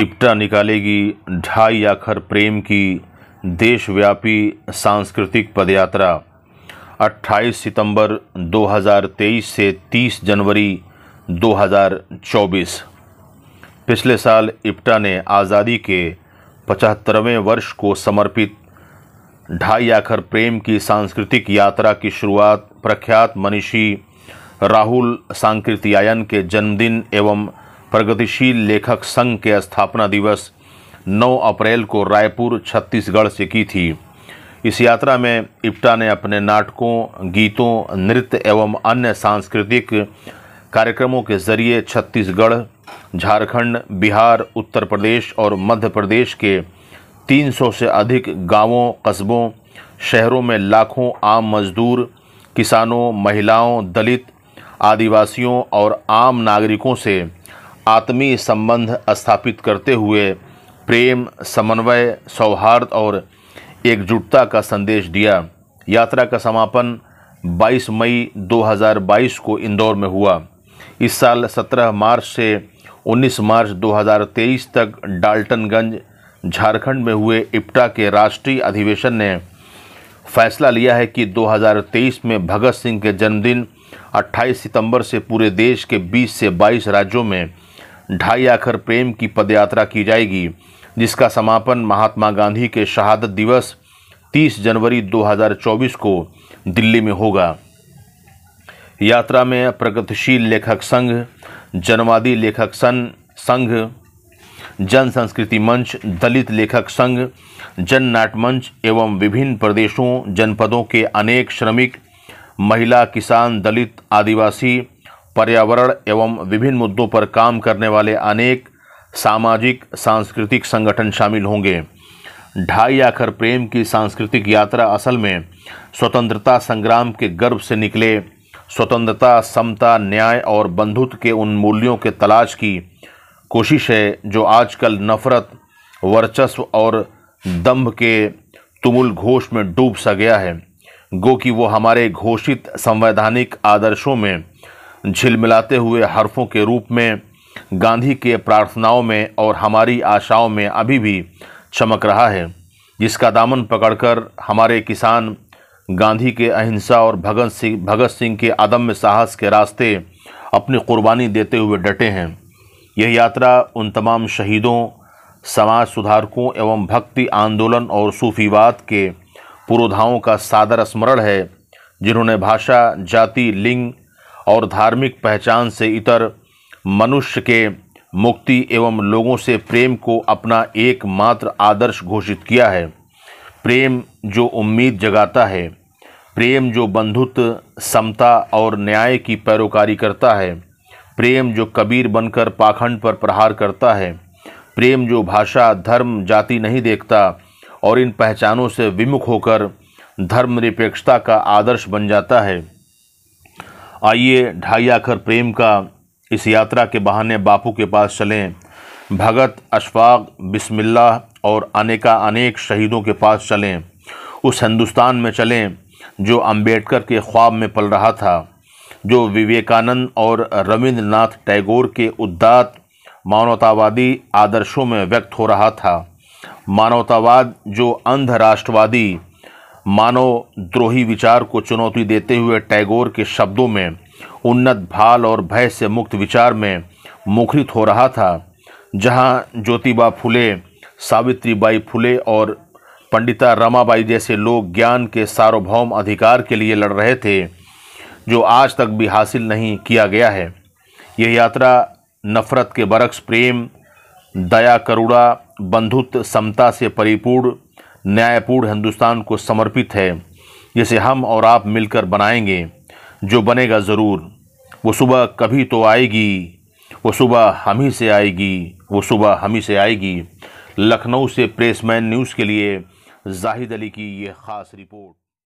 इप्टा निकालेगी ढाई आखर प्रेम की देशव्यापी सांस्कृतिक पदयात्रा 28 सितंबर 2023 से 30 जनवरी 2024 पिछले साल इप्टा ने आज़ादी के पचहत्तरवें वर्ष को समर्पित ढाई आखर प्रेम की सांस्कृतिक यात्रा की शुरुआत प्रख्यात मनीषी राहुल सांकृत्यायन के जन्मदिन एवं प्रगतिशील लेखक संघ के स्थापना दिवस 9 अप्रैल को रायपुर छत्तीसगढ़ से की थी इस यात्रा में इप्टा ने अपने नाटकों गीतों नृत्य एवं अन्य सांस्कृतिक कार्यक्रमों के जरिए छत्तीसगढ़ झारखंड, बिहार उत्तर प्रदेश और मध्य प्रदेश के 300 से अधिक गांवों, कस्बों शहरों में लाखों आम मजदूर किसानों महिलाओं दलित आदिवासियों और आम नागरिकों से आत्मीय संबंध स्थापित करते हुए प्रेम समन्वय सौहार्द और एकजुटता का संदेश दिया यात्रा का समापन 22 मई 2022 को इंदौर में हुआ इस साल 17 मार्च से 19 मार्च 2023 तक डाल्टनगंज झारखंड में हुए इप्टा के राष्ट्रीय अधिवेशन ने फैसला लिया है कि 2023 में भगत सिंह के जन्मदिन 28 सितंबर से पूरे देश के 20 से 22 राज्यों में ढाई आखर प्रेम की पदयात्रा की जाएगी जिसका समापन महात्मा गांधी के शहादत दिवस 30 जनवरी 2024 को दिल्ली में होगा यात्रा में प्रगतिशील लेखक संघ जनवादी लेखक सन संघ जन संस्कृति मंच दलित लेखक संघ जन नाट मंच एवं विभिन्न प्रदेशों जनपदों के अनेक श्रमिक महिला किसान दलित आदिवासी पर्यावरण एवं विभिन्न मुद्दों पर काम करने वाले अनेक सामाजिक सांस्कृतिक संगठन शामिल होंगे ढाई आखर प्रेम की सांस्कृतिक यात्रा असल में स्वतंत्रता संग्राम के गर्भ से निकले स्वतंत्रता समता न्याय और बंधुत्व के उन मूल्यों के तलाश की कोशिश है जो आजकल नफरत वर्चस्व और दम्भ के तुमुल घोष में डूब सा गया है गो कि वो हमारे घोषित संवैधानिक आदर्शों में झिलमिलाते हुए हर्फों के रूप में गांधी के प्रार्थनाओं में और हमारी आशाओं में अभी भी चमक रहा है जिसका दामन पकड़कर हमारे किसान गांधी के अहिंसा और भगत सिंह भगत सिंह के अदम्य साहस के रास्ते अपनी कुर्बानी देते हुए डटे हैं यह यात्रा उन तमाम शहीदों समाज सुधारकों एवं भक्ति आंदोलन और सूफीवाद के पुरोधाओं का सादर स्मरण है जिन्होंने भाषा जाति लिंग और धार्मिक पहचान से इतर मनुष्य के मुक्ति एवं लोगों से प्रेम को अपना एकमात्र आदर्श घोषित किया है प्रेम जो उम्मीद जगाता है प्रेम जो बंधुत्व समता और न्याय की पैरोकारी करता है प्रेम जो कबीर बनकर पाखंड पर प्रहार करता है प्रेम जो भाषा धर्म जाति नहीं देखता और इन पहचानों से विमुख होकर धर्मनिरपेक्षता का आदर्श बन जाता है आइए ढाई आखर प्रेम का इस यात्रा के बहाने बापू के पास चलें भगत अशफाक बिस्मिल्लाह और अनेका अनेक शहीदों के पास चलें उस हिंदुस्तान में चलें जो अंबेडकर के ख्वाब में पल रहा था जो विवेकानंद और रविंद्रनाथ टैगोर के उद्दात मानवतावादी आदर्शों में व्यक्त हो रहा था मानवतावाद जो अंध राष्ट्रवादी द्रोही विचार को चुनौती देते हुए टैगोर के शब्दों में उन्नत भाल और भय से मुक्त विचार में मुखरित हो रहा था जहां ज्योतिबा फुले सावित्रीबाई फुले और पंडिता रमाबाई जैसे लोग ज्ञान के सार्वभौम अधिकार के लिए लड़ रहे थे जो आज तक भी हासिल नहीं किया गया है यह यात्रा नफ़रत के बरक्स प्रेम दया करुणा बंधुत्व समता से परिपूर्ण न्यायपूर्ण हिंदुस्तान को समर्पित है जिसे हम और आप मिलकर बनाएंगे जो बनेगा ज़रूर वो सुबह कभी तो आएगी वो सुबह हम ही से आएगी वो सुबह हम ही से आएगी लखनऊ से प्रेसमैन न्यूज़ के लिए जाहिद अली की ये ख़ास रिपोर्ट